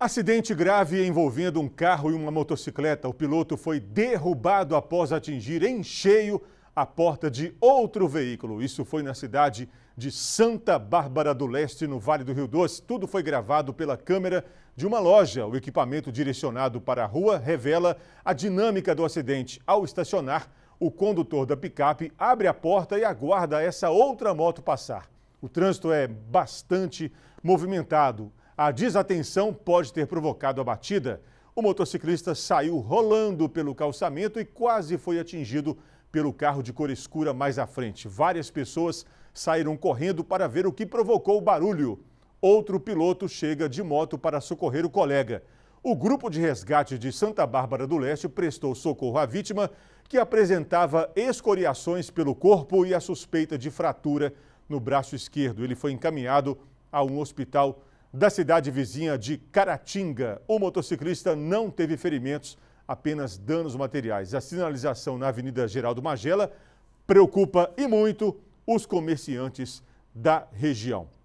Acidente grave envolvendo um carro e uma motocicleta. O piloto foi derrubado após atingir em cheio a porta de outro veículo. Isso foi na cidade de Santa Bárbara do Leste, no Vale do Rio Doce. Tudo foi gravado pela câmera de uma loja. O equipamento direcionado para a rua revela a dinâmica do acidente. Ao estacionar, o condutor da picape abre a porta e aguarda essa outra moto passar. O trânsito é bastante movimentado a desatenção pode ter provocado a batida. O motociclista saiu rolando pelo calçamento e quase foi atingido pelo carro de cor escura mais à frente. Várias pessoas saíram correndo para ver o que provocou o barulho. Outro piloto chega de moto para socorrer o colega. O grupo de resgate de Santa Bárbara do Leste prestou socorro à vítima, que apresentava escoriações pelo corpo e a suspeita de fratura no braço esquerdo. Ele foi encaminhado a um hospital da cidade vizinha de Caratinga. O motociclista não teve ferimentos, apenas danos materiais. A sinalização na Avenida Geraldo Magela preocupa e muito os comerciantes da região.